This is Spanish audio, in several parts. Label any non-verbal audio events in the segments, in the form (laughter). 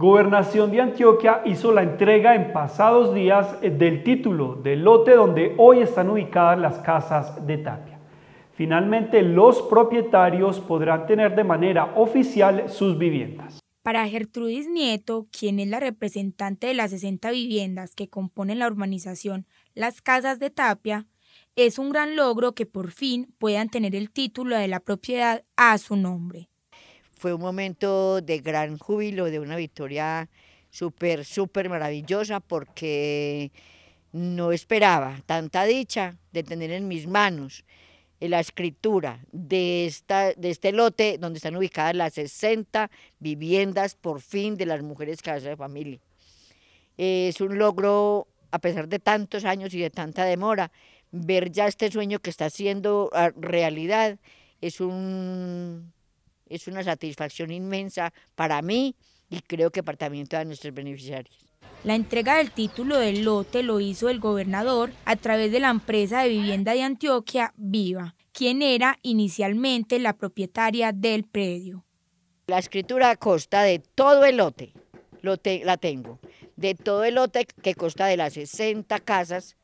Gobernación de Antioquia hizo la entrega en pasados días eh, del título del lote donde hoy están ubicadas las casas de Tapia. Finalmente, los propietarios podrán tener de manera oficial sus viviendas. Para Gertrudis Nieto, quien es la representante de las 60 viviendas que componen la urbanización Las Casas de Tapia, es un gran logro que por fin puedan tener el título de la propiedad a su nombre. Fue un momento de gran júbilo, de una victoria súper, súper maravillosa porque no esperaba tanta dicha de tener en mis manos la escritura de, esta, de este lote donde están ubicadas las 60 viviendas por fin de las mujeres casas de familia. Es un logro, a pesar de tantos años y de tanta demora, ver ya este sueño que está siendo ah, realidad. Es un es una satisfacción inmensa para mí y creo que para también todas nuestros beneficiarios. La entrega del título del lote lo hizo el gobernador a través de la empresa de vivienda de Antioquia, Viva, quien era inicialmente la propietaria del predio. La escritura consta de todo el lote, la tengo, de todo el lote que costa de las 60 casas.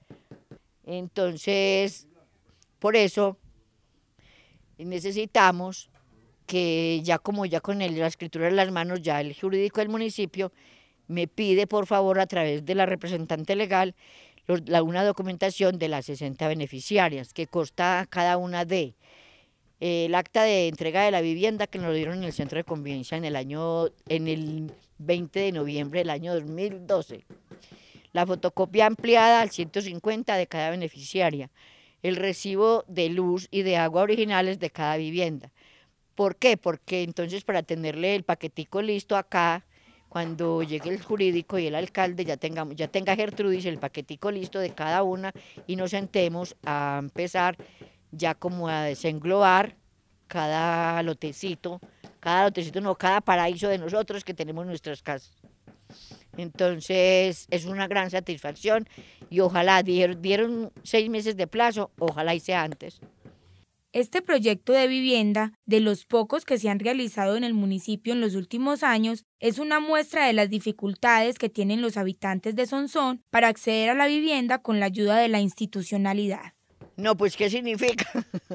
Entonces, por eso necesitamos que ya como ya con el, la escritura en las manos, ya el jurídico del municipio me pide por favor a través de la representante legal la, una documentación de las 60 beneficiarias que consta cada una de eh, el acta de entrega de la vivienda que nos dieron en el centro de convivencia en el año en el 20 de noviembre del año 2012 la fotocopia ampliada al 150 de cada beneficiaria el recibo de luz y de agua originales de cada vivienda ¿Por qué? Porque entonces para tenerle el paquetico listo acá, cuando llegue el jurídico y el alcalde ya tenga, ya tenga Gertrudis el paquetico listo de cada una y nos sentemos a empezar ya como a desenglobar cada lotecito, cada lotecito no, cada paraíso de nosotros que tenemos nuestras casas. Entonces es una gran satisfacción y ojalá dieron, dieron seis meses de plazo, ojalá hice antes. Este proyecto de vivienda, de los pocos que se han realizado en el municipio en los últimos años, es una muestra de las dificultades que tienen los habitantes de Sonsón para acceder a la vivienda con la ayuda de la institucionalidad. No, pues ¿qué significa?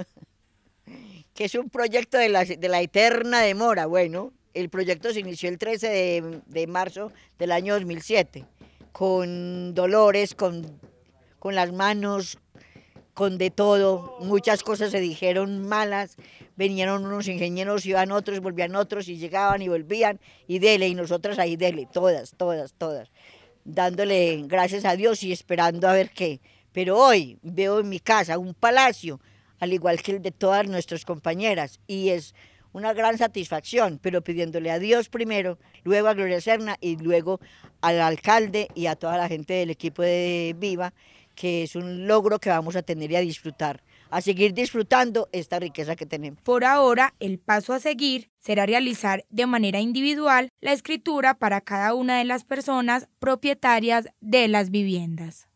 (laughs) que es un proyecto de la, de la eterna demora. Bueno, el proyecto se inició el 13 de, marzo del año 2007, con dolores, con, con las manos, de todo, muchas cosas se dijeron malas, venían unos ingenieros, iban otros, volvían otros y llegaban y volvían y dele, y nosotras ahí dele, todas, todas, todas, dándole gracias a Dios y esperando a ver qué. Pero hoy veo en mi casa un palacio, al igual que el de todas nuestras compañeras, y es una gran satisfacción, pero pidiéndole a Dios primero, luego a Gloria Serna y luego al alcalde y a toda la gente del equipo de Viva que es un logro que vamos a tener y a disfrutar, a seguir disfrutando esta riqueza que tenemos. Por ahora, el paso a seguir será realizar de manera individual la escritura para cada una de las personas propietarias de las viviendas.